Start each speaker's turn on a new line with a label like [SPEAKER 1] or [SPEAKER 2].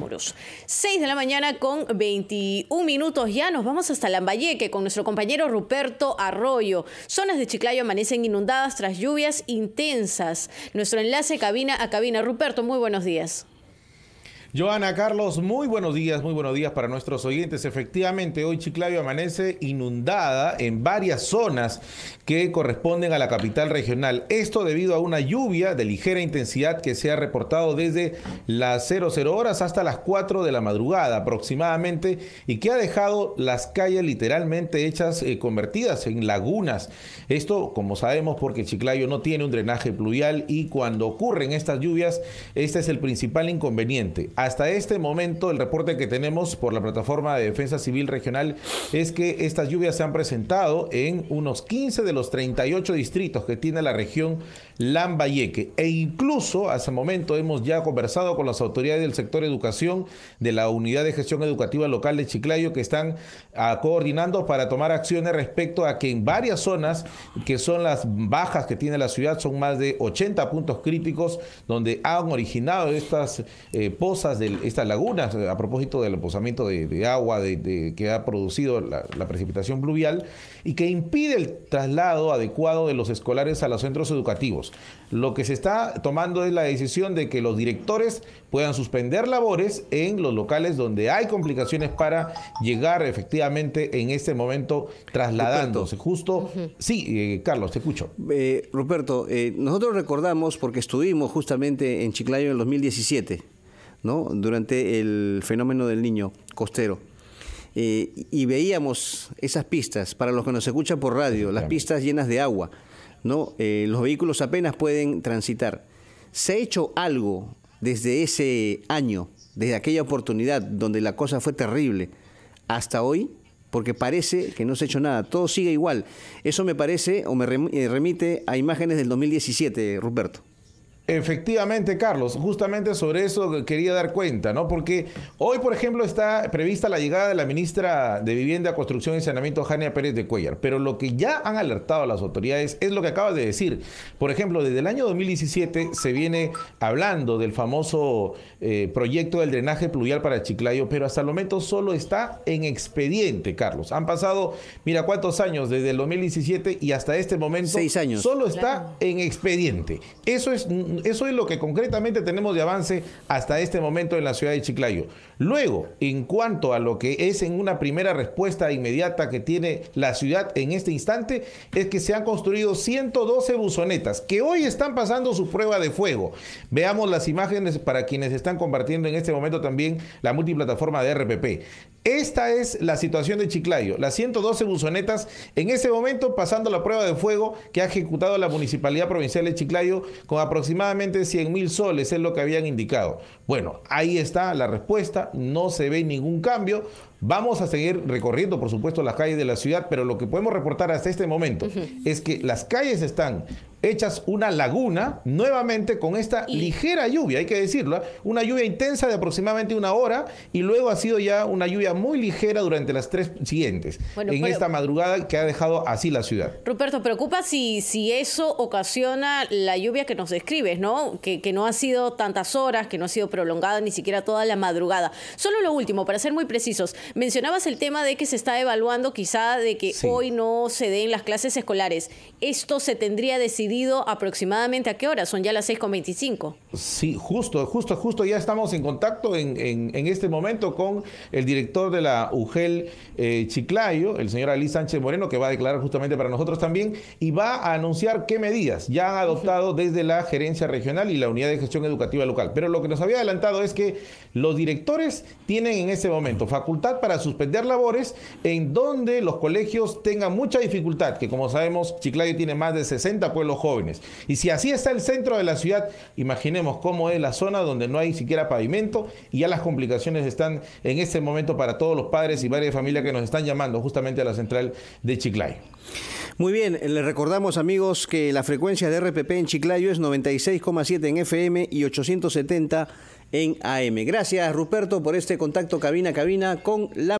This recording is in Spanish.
[SPEAKER 1] Seis 6 de la mañana con 21 minutos. Ya nos vamos hasta Lambayeque con nuestro compañero Ruperto Arroyo. Zonas de Chiclayo amanecen inundadas tras lluvias intensas. Nuestro enlace cabina a cabina. Ruperto, muy buenos días.
[SPEAKER 2] Joana, Carlos, muy buenos días, muy buenos días para nuestros oyentes. Efectivamente, hoy Chiclayo amanece inundada en varias zonas que corresponden a la capital regional. Esto debido a una lluvia de ligera intensidad que se ha reportado desde las 00 horas hasta las 4 de la madrugada aproximadamente y que ha dejado las calles literalmente hechas, eh, convertidas en lagunas. Esto, como sabemos, porque Chiclayo no tiene un drenaje pluvial y cuando ocurren estas lluvias, este es el principal inconveniente hasta este momento, el reporte que tenemos por la plataforma de Defensa Civil Regional es que estas lluvias se han presentado en unos 15 de los 38 distritos que tiene la región Lambayeque. E incluso, hasta el momento, hemos ya conversado con las autoridades del sector educación de la Unidad de Gestión Educativa Local de Chiclayo que están ah, coordinando para tomar acciones respecto a que en varias zonas, que son las bajas que tiene la ciudad, son más de 80 puntos críticos donde han originado estas eh, pozas de estas lagunas, eh, a propósito del posamiento de, agua que ha producido la, precipitación pluvial y que impide el traslado adecuado de los escolares a los centros educativos. Lo que se está tomando es la decisión de que los directores puedan suspender labores en los locales donde hay complicaciones para llegar efectivamente en este momento trasladándose. Justo, sí, eh, Carlos, te escucho.
[SPEAKER 3] Eh, Ruperto, eh, nosotros recordamos, porque estuvimos justamente en Chiclayo en el 2017, ¿no? durante el fenómeno del niño costero. Eh, y veíamos esas pistas, para los que nos escuchan por radio, las pistas llenas de agua, ¿no? Eh, los vehículos apenas pueden transitar. ¿Se ha hecho algo desde ese año, desde aquella oportunidad donde la cosa fue terrible, hasta hoy? porque parece que no se ha hecho nada, todo sigue igual. Eso me parece o me eh, remite a imágenes del 2017, Ruperto. Efectivamente, Carlos,
[SPEAKER 2] justamente sobre eso quería dar cuenta, ¿no? Porque hoy, por ejemplo, está prevista la llegada de la ministra de Vivienda, Construcción y Saneamiento, Jania Pérez de Cuellar, pero lo que ya han alertado a las autoridades es lo que acabas de decir. Por ejemplo, desde el año 2017 se viene hablando del famoso eh, proyecto del drenaje pluvial para Chiclayo, pero hasta el momento solo está en expediente, Carlos. Han pasado, mira cuántos años, desde el 2017 y hasta este momento. Seis años. Solo está en expediente. Eso es eso es lo que concretamente tenemos de avance hasta este momento en la ciudad de Chiclayo. Luego, en cuanto a lo que es en una primera respuesta inmediata que tiene la ciudad en este instante, es que se han construido 112 buzonetas que hoy están pasando su prueba de fuego. Veamos las imágenes para quienes están compartiendo en este momento también la multiplataforma de RPP. Esta es la situación de Chiclayo. Las 112 buzonetas en ese momento pasando la prueba de fuego que ha ejecutado la Municipalidad Provincial de Chiclayo con aproximadamente 100 mil soles, es lo que habían indicado. Bueno, ahí está la respuesta, no se ve ningún cambio. Vamos a seguir recorriendo, por supuesto, las calles de la ciudad, pero lo que podemos reportar hasta este momento es que las calles están echas una laguna, nuevamente con esta ligera lluvia, hay que decirlo, ¿eh? una lluvia intensa de aproximadamente una hora y luego ha sido ya una lluvia muy ligera durante las tres siguientes, en esta madrugada que ha dejado así la ciudad.
[SPEAKER 1] Ruperto, preocupa si, si eso ocasiona la lluvia que nos describes, ¿no? Que, que no ha sido tantas horas, que no ha sido prolongada ni siquiera toda la madrugada. Solo lo último, para ser muy precisos, mencionabas el tema de que se está evaluando quizá de que hoy no se den las clases escolares. Esto se tendría decidido aproximadamente a qué hora, son ya las 6.25.
[SPEAKER 2] Sí, justo, justo, justo, ya estamos en contacto en, este momento con el director de la UGEL eh, Chiclayo, el señor Ali Sánchez Moreno, que va a declarar justamente para nosotros también, y va a anunciar qué medidas ya han adoptado desde la gerencia regional y la unidad de gestión educativa local. Pero lo que nos había adelantado es que los directores tienen en este momento facultad para suspender labores en donde los colegios tengan mucha dificultad, que como sabemos, Chiclayo tiene más de 60 pueblos jóvenes. Y si así está el centro de la ciudad, imaginemos cómo es la zona donde no hay siquiera pavimento y ya las complicaciones están en este momento para todos los padres y varias familias que nos están llamando justamente a la central de Chiclayo.
[SPEAKER 3] Muy bien, les recordamos amigos que la frecuencia de RPP en Chiclayo es 96,7 en FM y 870 en AM. Gracias Ruperto por este contacto cabina cabina con la